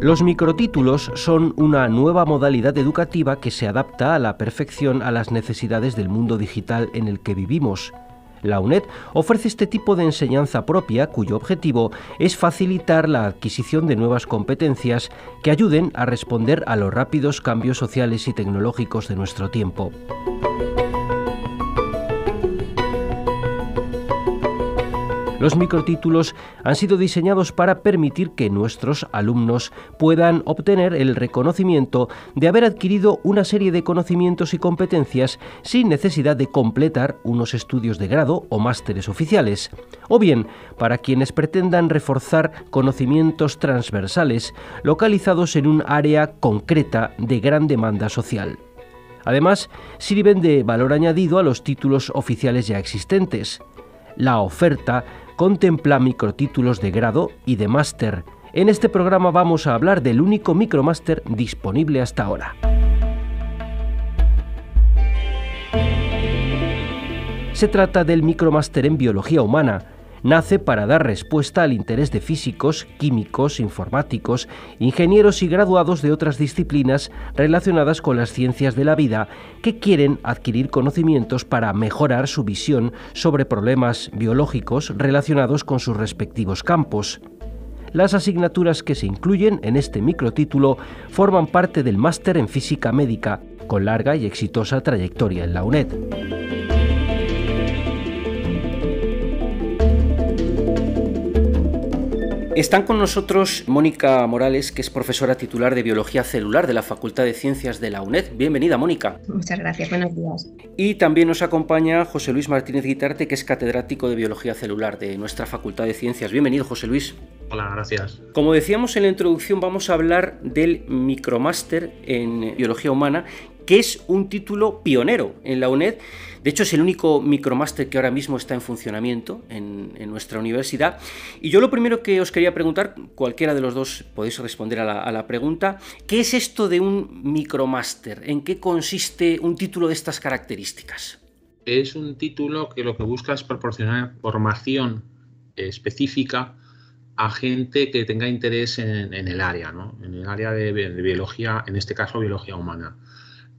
Los microtítulos son una nueva modalidad educativa que se adapta a la perfección a las necesidades del mundo digital en el que vivimos. La UNED ofrece este tipo de enseñanza propia cuyo objetivo es facilitar la adquisición de nuevas competencias que ayuden a responder a los rápidos cambios sociales y tecnológicos de nuestro tiempo. Los microtítulos han sido diseñados para permitir que nuestros alumnos puedan obtener el reconocimiento de haber adquirido una serie de conocimientos y competencias sin necesidad de completar unos estudios de grado o másteres oficiales, o bien para quienes pretendan reforzar conocimientos transversales localizados en un área concreta de gran demanda social. Además, sirven de valor añadido a los títulos oficiales ya existentes. La oferta contempla microtítulos de grado y de máster. En este programa vamos a hablar del único micromáster disponible hasta ahora. Se trata del micromáster en biología humana, nace para dar respuesta al interés de físicos, químicos, informáticos, ingenieros y graduados de otras disciplinas relacionadas con las ciencias de la vida que quieren adquirir conocimientos para mejorar su visión sobre problemas biológicos relacionados con sus respectivos campos. Las asignaturas que se incluyen en este microtítulo forman parte del máster en física médica, con larga y exitosa trayectoria en la UNED. Están con nosotros Mónica Morales, que es profesora titular de Biología Celular de la Facultad de Ciencias de la UNED. Bienvenida, Mónica. Muchas gracias, buenos días. Y también nos acompaña José Luis Martínez Guitarte, que es catedrático de Biología Celular de nuestra Facultad de Ciencias. Bienvenido, José Luis. Hola, gracias. Como decíamos en la introducción, vamos a hablar del micromáster en biología humana que es un título pionero en la UNED. De hecho, es el único micromáster que ahora mismo está en funcionamiento en, nuestra universidad. Y yo lo primero que os quería preguntar, cualquiera de los dos podéis responder a la, pregunta, ¿qué es esto de un micromáster? ¿En qué consiste un título de estas características? Es un título que lo que busca es proporcionar formación eh, específica a gente que tenga interés en, el área, ¿no? en el área de biología, en este caso biología humana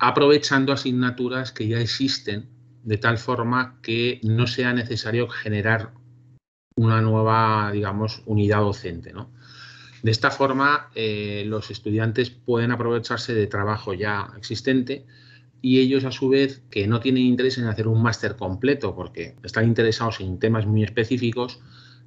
aprovechando asignaturas que ya existen, de tal forma que no sea necesario generar una nueva, digamos, unidad docente. De esta forma, eh, los estudiantes pueden aprovecharse de trabajo ya existente y ellos, a su vez, que no tienen interés en hacer un máster completo porque están interesados en temas muy específicos,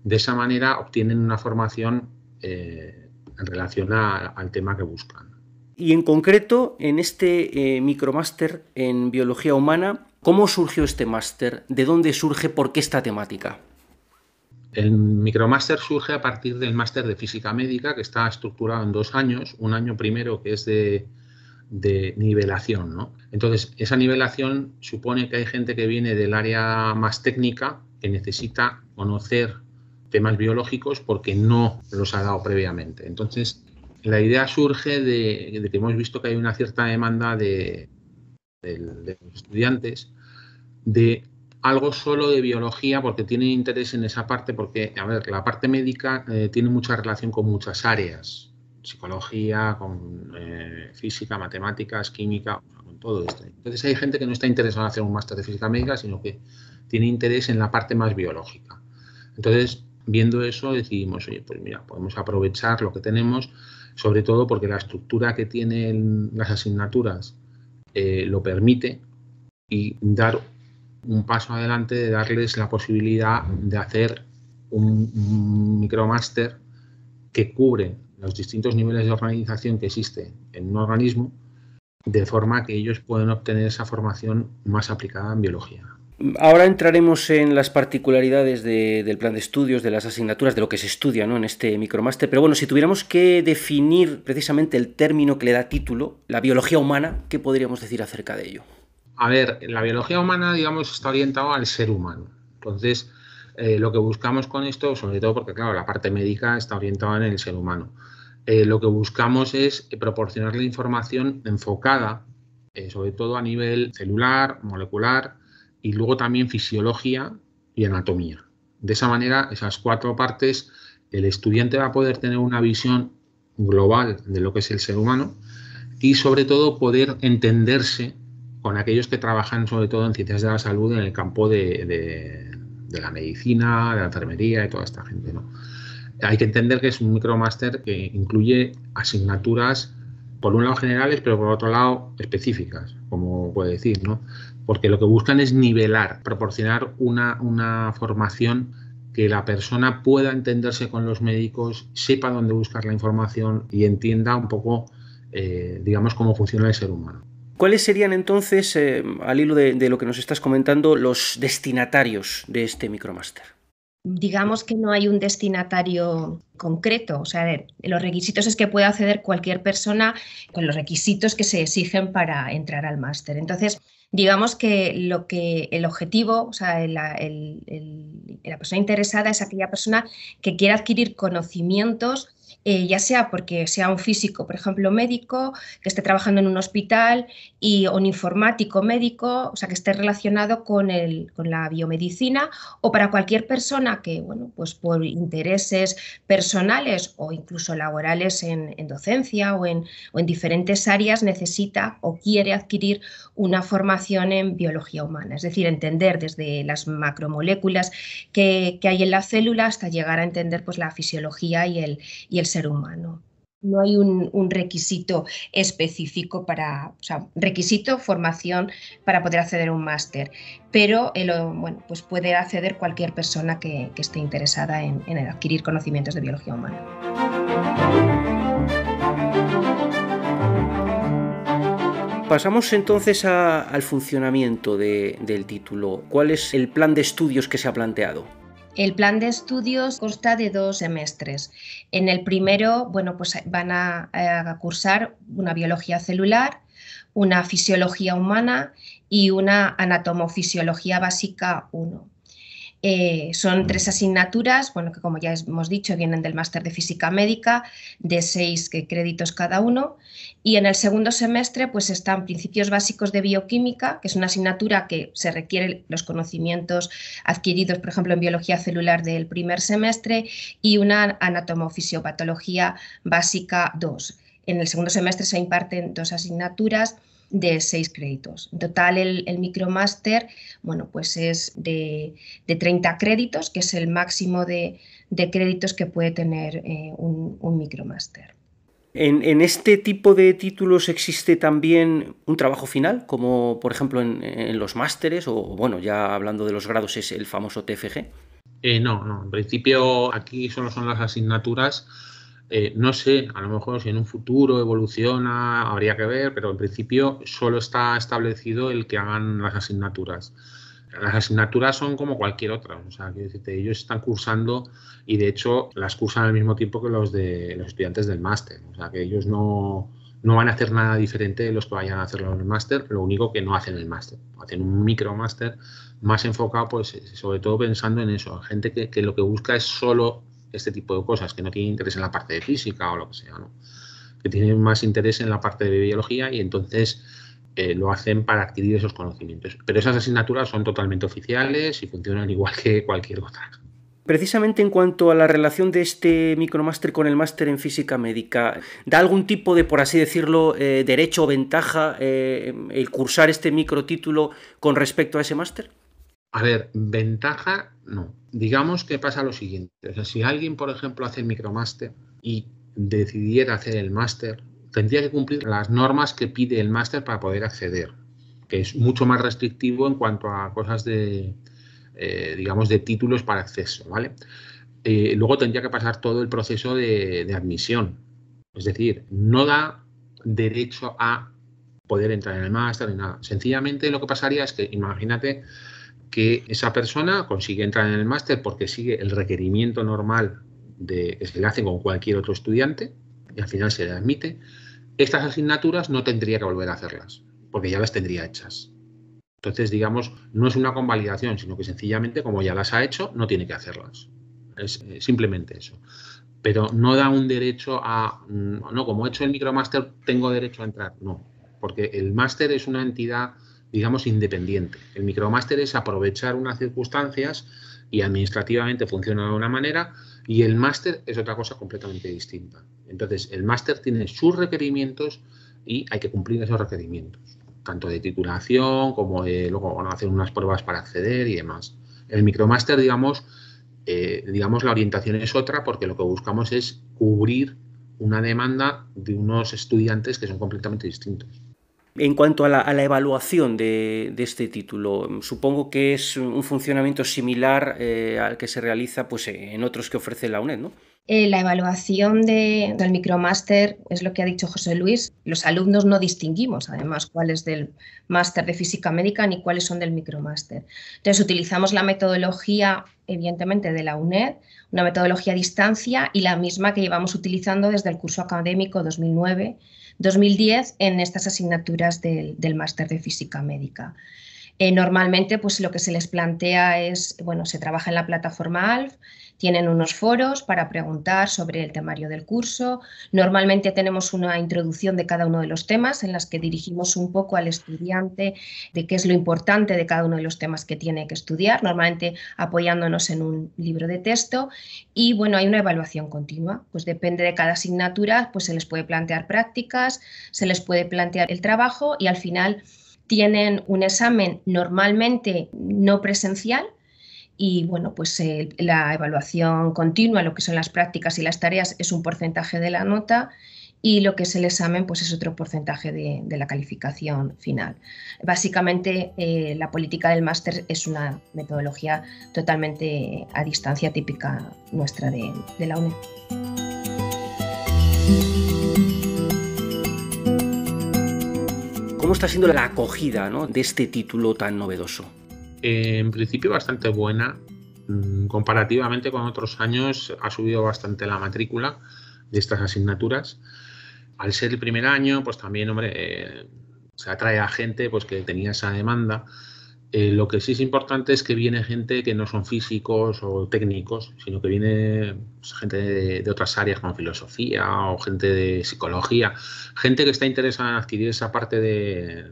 de esa manera obtienen una formación eh, en relación al tema que buscan. Y en concreto, en este eh, micromáster en biología humana, ¿cómo surgió este máster? ¿De dónde surge? ¿Por qué esta temática? El micromáster surge a partir del máster de física médica que está estructurado en dos años. Un año primero que es de, de nivelación. ¿no? Entonces, esa nivelación supone que hay gente que viene del área más técnica, que necesita conocer temas biológicos porque no los ha dado previamente. Entonces, la idea surge de, que hemos visto que hay una cierta demanda de, los estudiantes de algo solo de biología porque tienen interés en esa parte, porque, a ver, la parte médica eh, tiene mucha relación con muchas áreas, psicología, con eh, física, matemáticas, química, con todo esto. Entonces hay gente que no está interesada en hacer un máster de física médica, sino que tiene interés en la parte más biológica. Entonces, viendo eso, decidimos, oye, pues mira, podemos aprovechar lo que tenemos sobre todo porque la estructura que tienen las asignaturas eh, lo permite y dar un paso adelante de darles la posibilidad de hacer un, micromáster que cubre los distintos niveles de organización que existe en un organismo, de forma que ellos puedan obtener esa formación más aplicada en biología. Ahora entraremos en las particularidades del plan de estudios, de las asignaturas, de lo que se estudia en este micromáster. Pero bueno, si tuviéramos que definir precisamente el término que le da título, la biología humana, ¿qué podríamos decir acerca de ello? A ver, la biología humana, digamos, está orientada al ser humano. Entonces, eh, lo que buscamos con esto, sobre todo porque, claro, la parte médica está orientada en el ser humano, eh, lo que buscamos es proporcionarle información enfocada, eh, sobre todo a nivel celular, molecular, y luego también fisiología y anatomía. De esa manera, esas cuatro partes, el estudiante va a poder tener una visión global de lo que es el ser humano y sobre todo poder entenderse con aquellos que trabajan sobre todo en ciencias de la salud en el campo de, de, la medicina, de la enfermería y toda esta gente. ¿no? Hay que entender que es un micromáster que incluye asignaturas por un lado generales, pero por otro lado específicas, como puede decir, ¿no? porque lo que buscan es nivelar, proporcionar una, formación que la persona pueda entenderse con los médicos, sepa dónde buscar la información y entienda un poco, eh, digamos, cómo funciona el ser humano. ¿Cuáles serían entonces, eh, al hilo de, lo que nos estás comentando, los destinatarios de este micromáster? Digamos que no hay un destinatario concreto, o sea, los requisitos es que pueda acceder cualquier persona con los requisitos que se exigen para entrar al máster. Entonces, digamos que lo que el objetivo, o sea, la persona interesada es aquella persona que quiere adquirir conocimientos eh, ya sea porque sea un físico, por ejemplo, médico, que esté trabajando en un hospital, y, un informático médico, o sea, que esté relacionado con, con la biomedicina, o para cualquier persona que, bueno, pues por intereses personales o incluso laborales en, docencia o en, o en diferentes áreas necesita o quiere adquirir una formación en biología humana, es decir, entender desde las macromoléculas que, hay en la célula hasta llegar a entender pues, la fisiología y el, y el ser humano. No hay un, requisito específico para, o sea, requisito, formación para poder acceder a un máster, pero eh, pues puede acceder cualquier persona que, esté interesada en, adquirir conocimientos de biología humana. Pasamos entonces al funcionamiento del título. ¿Cuál es el plan de estudios que se ha planteado? El plan de estudios consta de dos semestres. En el primero, bueno, pues van a, a cursar una biología celular, una fisiología humana y una anatomofisiología básica 1. Eh, son tres asignaturas, que como ya hemos dicho, vienen del máster de física médica, de seis créditos cada uno. Y en el segundo semestre, pues están principios básicos de bioquímica, que es una asignatura que se requiere los conocimientos adquiridos, por ejemplo, en biología celular del primer semestre, y una anatomofisiopatología básica 2. En el segundo semestre se imparten dos asignaturas de seis créditos. En total, el, el micromáster bueno, pues es de, 30 créditos, que es el máximo de, créditos que puede tener eh, un, un micromáster. En, este tipo de títulos existe también un trabajo final, como por ejemplo en, los másteres, o bueno, ya hablando de los grados, es el famoso TFG. Eh, no, no, en principio aquí solo son las asignaturas eh, no sé, a lo mejor si en un futuro evoluciona, habría que ver, pero en principio solo está establecido el que hagan las asignaturas. Las asignaturas son como cualquier otra, o sea, ellos están cursando y de hecho las cursan al mismo tiempo que los de los estudiantes del máster, o sea, que ellos no, van a hacer nada diferente de los que vayan a hacerlo el máster, lo único que no hacen el máster, hacen un micro máster más enfocado, pues, sobre todo pensando en eso, gente que, que, lo que busca es solo este tipo de cosas, que no tienen interés en la parte de física o lo que sea, que tienen más interés en la parte de biología y entonces eh, lo hacen para adquirir esos conocimientos. Pero esas asignaturas son totalmente oficiales y funcionan igual que cualquier otra. Precisamente en cuanto a la relación de este micromáster con el máster en física médica, ¿da algún tipo de, por así decirlo, eh, derecho o ventaja eh, el cursar este microtítulo con respecto a ese máster? A ver, ventaja no. Digamos que pasa lo siguiente. si alguien, por ejemplo, hace el micromáster y decidiera hacer el máster, tendría que cumplir las normas que pide el máster para poder acceder, que es mucho más restrictivo en cuanto a cosas de, eh, digamos, de títulos para acceso, ¿vale? Eh, luego tendría que pasar todo el proceso de, de admisión. Es decir, no da derecho a poder entrar en el máster ni nada. Sencillamente lo que pasaría es que, imagínate, que esa persona consigue entrar en el máster porque sigue el requerimiento normal de, que se le hace con cualquier otro estudiante y al final se le admite, estas asignaturas no tendría que volver a hacerlas porque ya las tendría hechas. Entonces, digamos, no es una convalidación, sino que sencillamente, como ya las ha hecho, no tiene que hacerlas. Es eh, simplemente eso. Pero no da un derecho a, mm, no, como he hecho el micromáster, tengo derecho a entrar. No, porque el máster es una entidad digamos, independiente. El micromaster es aprovechar unas circunstancias y administrativamente funciona de una manera y el máster es otra cosa completamente distinta. Entonces, el máster tiene sus requerimientos y hay que cumplir esos requerimientos, tanto de titulación como de luego van hacer unas pruebas para acceder y demás. El micromáster, digamos, eh, digamos, la orientación es otra porque lo que buscamos es cubrir una demanda de unos estudiantes que son completamente distintos. En cuanto a la, evaluación de, este título, supongo que es un funcionamiento similar eh, al que se realiza pues, en otros que ofrece la UNED, ¿no? Eh, la evaluación del micromáster es lo que ha dicho José Luis. Los alumnos no distinguimos, además, cuál es del máster de física médica ni cuáles son del micromáster. Entonces, utilizamos la metodología, evidentemente, de la UNED, una metodología a distancia y la misma que llevamos utilizando desde el curso académico 2009 2010 en estas asignaturas del, del máster de física médica. Eh, normalmente, pues lo que se les plantea es, bueno, se trabaja en la plataforma ALF, tienen unos foros para preguntar sobre el temario del curso. Normalmente tenemos una introducción de cada uno de los temas en las que dirigimos un poco al estudiante de qué es lo importante de cada uno de los temas que tiene que estudiar, normalmente apoyándonos en un libro de texto. Y bueno, hay una evaluación continua, pues depende de cada asignatura, pues se les puede plantear prácticas, se les puede plantear el trabajo y al final tienen un examen normalmente no presencial y bueno, pues eh, la evaluación continua, lo que son las prácticas y las tareas es un porcentaje de la nota y lo que es el examen pues es otro porcentaje de, la calificación final. Básicamente eh, la política del máster es una metodología totalmente a distancia típica nuestra de, de la UNED. ¿Cómo está siendo la acogida de este título tan novedoso? Eh, en principio bastante buena. Mm, comparativamente con otros años ha subido bastante la matrícula de estas asignaturas. Al ser el primer año, pues también, hombre, eh, se atrae a gente pues, que tenía esa demanda eh, lo que sí es importante es que viene gente que no son físicos o técnicos, sino que viene pues, gente de, otras áreas como filosofía o gente de psicología, gente que está interesada en adquirir esa parte de,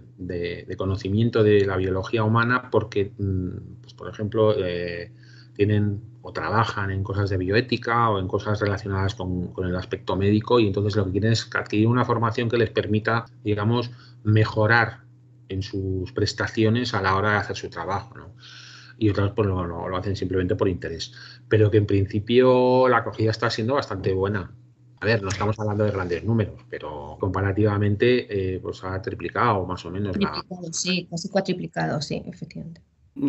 conocimiento de la biología humana porque, mm, pues, por ejemplo, eh, tienen o trabajan en cosas de bioética o en cosas relacionadas con, con el aspecto médico y entonces lo que quieren es adquirir una formación que les permita, digamos, mejorar en sus prestaciones a la hora de hacer su trabajo, Y otras pues lo hacen simplemente por interés. Pero que en principio la acogida está siendo bastante buena. A ver, no estamos hablando de grandes números, pero comparativamente eh, pues ha triplicado más o menos. Triplicado, sí, casi cuatriplicado, sí, efectivamente.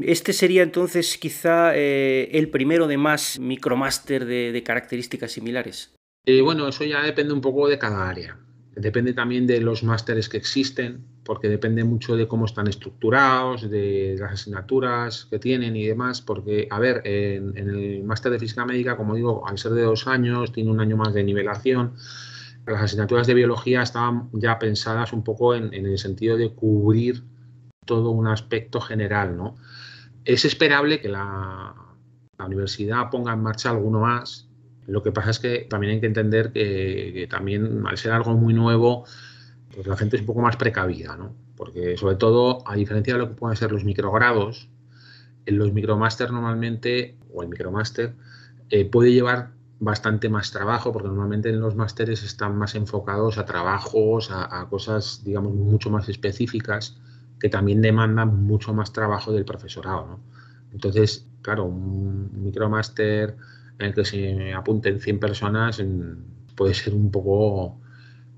Este sería entonces quizá eh, el primero de más micromáster de, características similares. Eh, bueno, eso ya depende un poco de cada área. Depende también de los másteres que existen, porque depende mucho de cómo están estructurados, de las asignaturas que tienen y demás, porque, a ver, en, el máster de física médica, como digo, al ser de dos años, tiene un año más de nivelación, las asignaturas de biología estaban ya pensadas un poco en, el sentido de cubrir todo un aspecto general, ¿no? Es esperable que la, universidad ponga en marcha alguno más. Lo que pasa es que también hay que entender que, que también al ser algo muy nuevo, pues la gente es un poco más precavida, ¿no? Porque sobre todo, a diferencia de lo que pueden ser los microgrados, en los micromaster normalmente, o el micromaster, eh, puede llevar bastante más trabajo, porque normalmente en los másteres están más enfocados a trabajos, a, cosas, digamos, mucho más específicas, que también demandan mucho más trabajo del profesorado, ¿no? Entonces, claro, un micromaster en el que se apunten 100 personas mm, puede ser un poco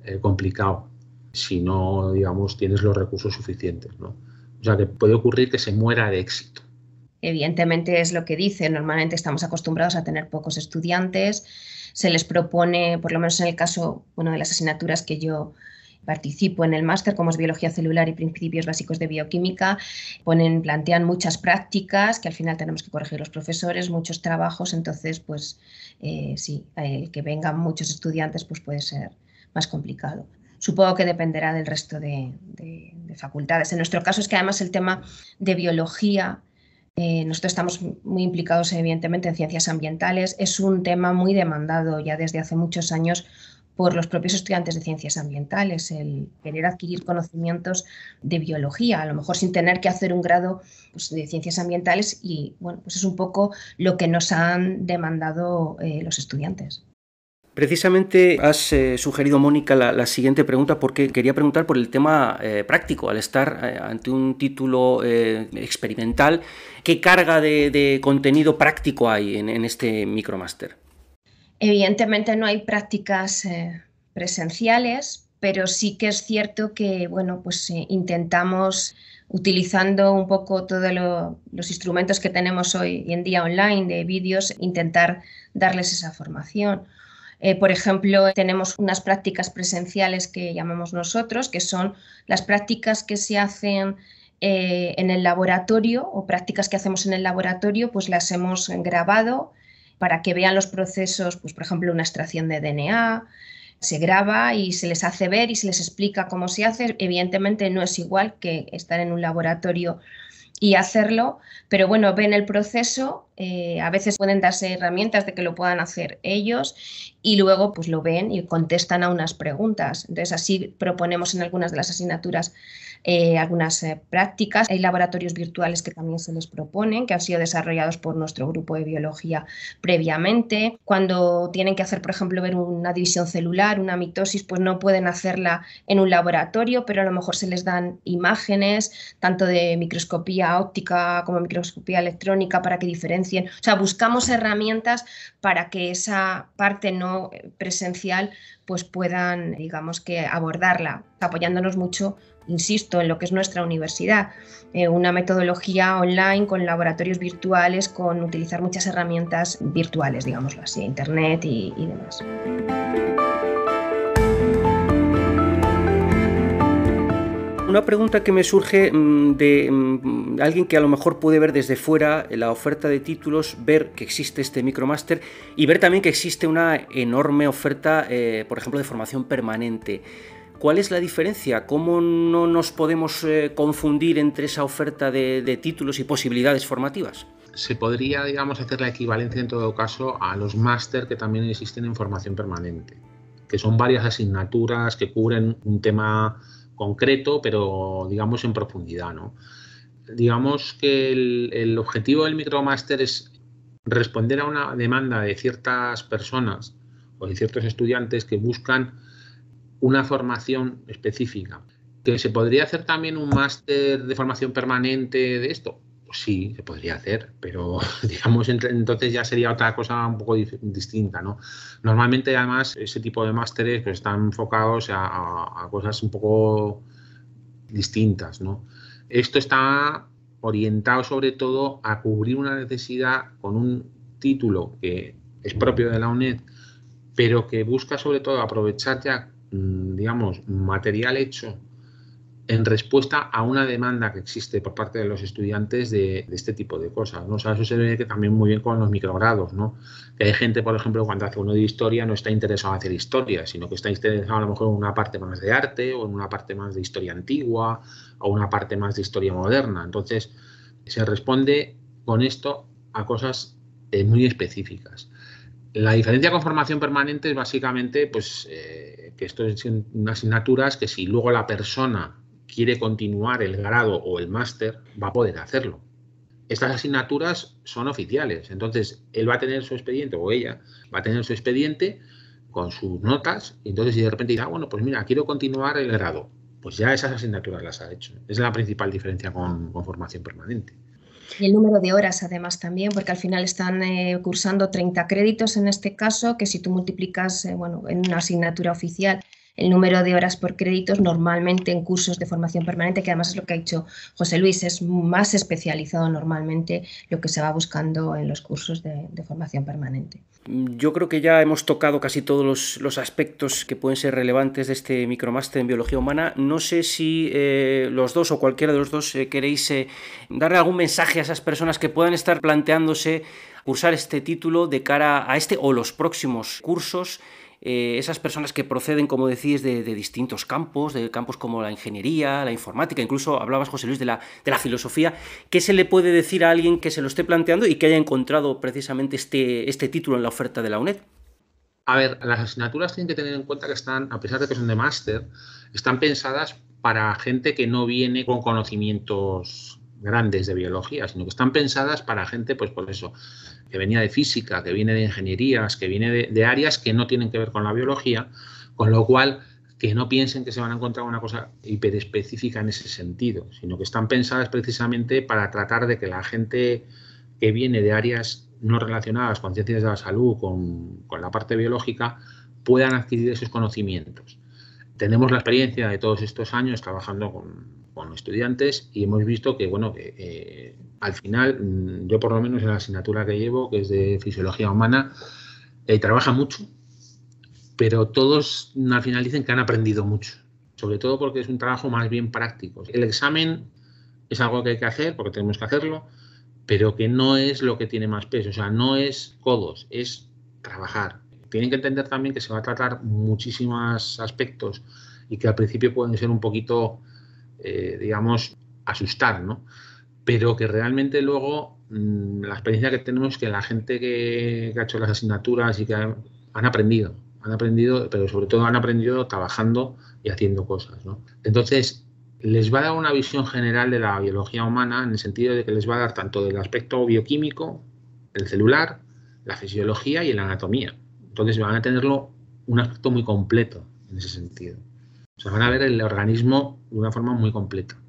eh, complicado si no, digamos, tienes los recursos suficientes, ¿no? O sea, que puede ocurrir que se muera de éxito. Evidentemente es lo que dice, normalmente estamos acostumbrados a tener pocos estudiantes, se les propone, por lo menos en el caso, una de las asignaturas que yo participo en el máster, como es biología celular y principios básicos de bioquímica, plantean muchas prácticas que al final tenemos que corregir los profesores, muchos trabajos, entonces, pues eh, sí, el que vengan muchos estudiantes pues puede ser más complicado supongo que dependerá del resto de, facultades. En nuestro caso es que además el tema de biología, eh, nosotros estamos muy implicados evidentemente en ciencias ambientales, es un tema muy demandado ya desde hace muchos años por los propios estudiantes de ciencias ambientales, el querer adquirir conocimientos de biología, a lo mejor sin tener que hacer un grado pues, de ciencias ambientales y bueno, pues es un poco lo que nos han demandado eh, los estudiantes. Precisamente has eh, sugerido, Mónica, la, siguiente pregunta porque quería preguntar por el tema eh, práctico. Al estar eh, ante un título experimental, ¿qué carga de, contenido práctico hay en, este micromaster? Evidentemente no hay prácticas presenciales, pero sí que es cierto que bueno, pues, intentamos, utilizando un poco todos los instrumentos que tenemos hoy en día online de vídeos, intentar darles esa formación eh, por ejemplo, tenemos unas prácticas presenciales que llamamos nosotros, que son las prácticas que se hacen eh, en el laboratorio o prácticas que hacemos en el laboratorio, pues las hemos grabado para que vean los procesos, pues por ejemplo, una extracción de DNA, se graba y se les hace ver y se les explica cómo se hace. Evidentemente no es igual que estar en un laboratorio y hacerlo, pero bueno, ven el proceso eh, a veces pueden darse herramientas de que lo puedan hacer ellos y luego pues lo ven y contestan a unas preguntas. Entonces así proponemos en algunas de las asignaturas eh, algunas eh, prácticas. Hay laboratorios virtuales que también se les proponen, que han sido desarrollados por nuestro grupo de biología previamente. Cuando tienen que hacer, por ejemplo, ver una división celular, una mitosis, pues no pueden hacerla en un laboratorio, pero a lo mejor se les dan imágenes, tanto de microscopía óptica como microscopía electrónica, para que diferencien o sea, buscamos herramientas para que esa parte no eh, presencial pues puedan, digamos que, abordarla, apoyándonos mucho, insisto, en lo que es nuestra universidad. Eh, una metodología online con laboratorios virtuales, con utilizar muchas herramientas virtuales, digámoslo así, Internet y demás. Una pregunta que me surge mm, de mm, alguien que a lo mejor puede ver desde fuera eh, la oferta de títulos, ver que existe este Micromaster y ver también que existe una enorme oferta, eh, por ejemplo, de formación permanente. ¿Cuál es la diferencia? ¿Cómo no nos podemos eh, confundir entre esa oferta de, de títulos y posibilidades formativas? se podría, digamos, hacer la equivalencia en todo caso a los máster que también existen en formación permanente, que son varias asignaturas que cubren un tema concreto, pero digamos en profundidad. ¿no? Digamos que el, objetivo del micromaster es responder a una demanda de ciertas personas o de ciertos estudiantes que buscan una formación específica. Que se podría hacer también un máster de formación permanente de esto, sí, se podría hacer, pero digamos, entonces ya sería otra cosa un poco distinta, ¿no? Normalmente, además, ese tipo de másteres pues, están enfocados a, cosas un poco distintas, ¿no? Esto está orientado sobre todo a cubrir una necesidad con un título que es propio de la UNED, pero que busca sobre todo aprovechar ya, mm, digamos, material hecho en respuesta a una demanda que existe por parte de los estudiantes de, este tipo de cosas. ¿no? O eso se ve también muy bien con los microgrados, ¿no? Que hay gente, por ejemplo, cuando hace uno de historia no está interesado en hacer historia, sino que está interesado a lo mejor en una parte más de arte o en una parte más de historia antigua o una parte más de historia moderna. Entonces, se responde con esto a cosas eh, muy específicas. La diferencia con formación permanente es básicamente pues, eh, que esto es unas asignaturas que si luego la persona quiere continuar el grado o el máster, va a poder hacerlo. Estas asignaturas son oficiales, entonces él va a tener su expediente o ella va a tener su expediente con sus notas, y entonces si de repente dirá, ah, bueno, pues mira, quiero continuar el grado, pues ya esas asignaturas las ha hecho. Es la principal diferencia con, formación permanente. Y el número de horas además también, porque al final están eh, cursando 30 créditos en este caso, que si tú multiplicas, eh, bueno, en una asignatura oficial el número de horas por créditos normalmente en cursos de formación permanente, que además es lo que ha dicho José Luis, es más especializado normalmente lo que se va buscando en los cursos de, formación permanente. Yo creo que ya hemos tocado casi todos los, aspectos que pueden ser relevantes de este micromáster en biología humana. No sé si eh, los dos o cualquiera de los dos eh, queréis eh, darle algún mensaje a esas personas que puedan estar planteándose cursar este título de cara a este o los próximos cursos eh, esas personas que proceden, como decís, de, distintos campos, de campos como la ingeniería, la informática, incluso hablabas, José Luis, de la, de la filosofía, ¿qué se le puede decir a alguien que se lo esté planteando y que haya encontrado precisamente este, este título en la oferta de la UNED? A ver, las asignaturas tienen que tener en cuenta que están, a pesar de que son de máster, están pensadas para gente que no viene con conocimientos grandes de biología, sino que están pensadas para gente, pues por eso, que venía de física, que viene de ingenierías, que viene de, áreas que no tienen que ver con la biología, con lo cual que no piensen que se van a encontrar una cosa hiperespecífica en ese sentido, sino que están pensadas precisamente para tratar de que la gente que viene de áreas no relacionadas con ciencias de la salud, con la parte biológica, puedan adquirir esos conocimientos. Tenemos la experiencia de todos estos años trabajando con con estudiantes y hemos visto que, bueno, que eh, al final, mm, yo por lo menos en la asignatura que llevo, que es de fisiología humana, eh, trabaja mucho, pero todos mm, al final dicen que han aprendido mucho, sobre todo porque es un trabajo más bien práctico. El examen es algo que hay que hacer porque tenemos que hacerlo, pero que no es lo que tiene más peso, o sea, no es codos, es trabajar. Tienen que entender también que se va a tratar muchísimos aspectos y que al principio pueden ser un poquito eh, digamos, asustar, ¿no? Pero que realmente luego mm, la experiencia que tenemos es que la gente que, ha hecho las asignaturas y que han aprendido, han aprendido, pero sobre todo han aprendido trabajando y haciendo cosas, Entonces, les va a dar una visión general de la biología humana en el sentido de que les va a dar tanto del aspecto bioquímico, el celular, la fisiología y la anatomía. Entonces van a tenerlo un aspecto muy completo en ese sentido. Se van a ver el organismo de una forma muy completa.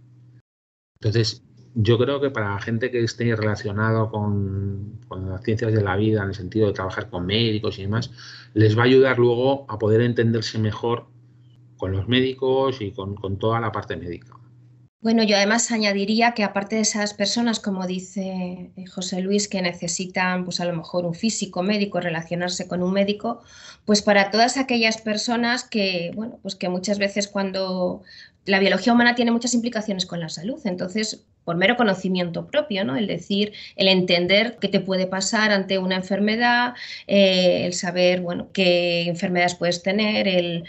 Entonces, yo creo que para la gente que esté relacionado con, las ciencias de la vida, en el sentido de trabajar con médicos y demás, les va a ayudar luego a poder entenderse mejor con los médicos y con toda la parte médica. Bueno, yo además añadiría que aparte de esas personas, como dice eh, José Luis, que necesitan pues a lo mejor un físico médico, relacionarse con un médico, pues para todas aquellas personas que, bueno, pues que muchas veces cuando la biología humana tiene muchas implicaciones con la salud, entonces por mero conocimiento propio, ¿no? El decir, el entender qué te puede pasar ante una enfermedad, eh, el saber, bueno, qué enfermedades puedes tener, el,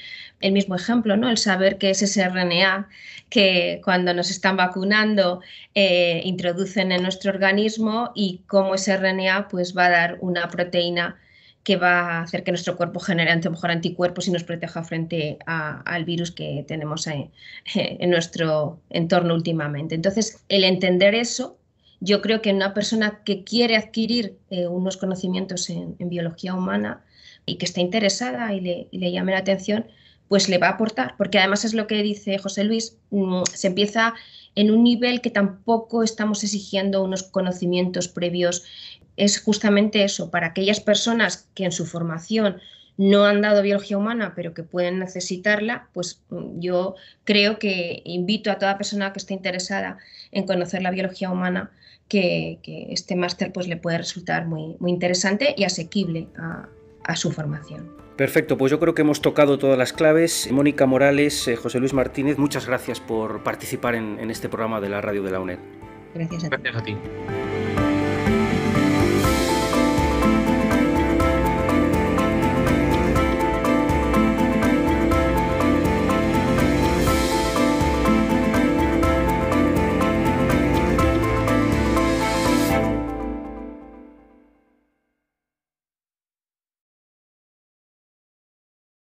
mismo ejemplo, ¿no? El saber qué es ese RNA que cuando nos están vacunando eh, introducen en nuestro organismo y cómo ese RNA pues va a dar una proteína que va a hacer que nuestro cuerpo genere a mejor anticuerpos y nos proteja frente al virus que tenemos en, nuestro entorno últimamente. Entonces, el entender eso yo creo que una persona que quiere adquirir eh, unos conocimientos en, biología humana y que está interesada y le, llame la atención, pues le va a aportar, porque además es lo que dice José Luis, mm, se empieza en un nivel que tampoco estamos exigiendo unos conocimientos previos es justamente eso, para aquellas personas que en su formación no han dado biología humana, pero que pueden necesitarla, pues mm, yo creo que invito a toda persona que esté interesada en conocer la biología humana que, este máster pues, le puede resultar muy, muy interesante y asequible a, su formación. Perfecto, pues yo creo que hemos tocado todas las claves. Mónica Morales, eh, José Luis Martínez, muchas gracias por participar en, este programa de la radio de la UNED. Gracias a Gracias a ti.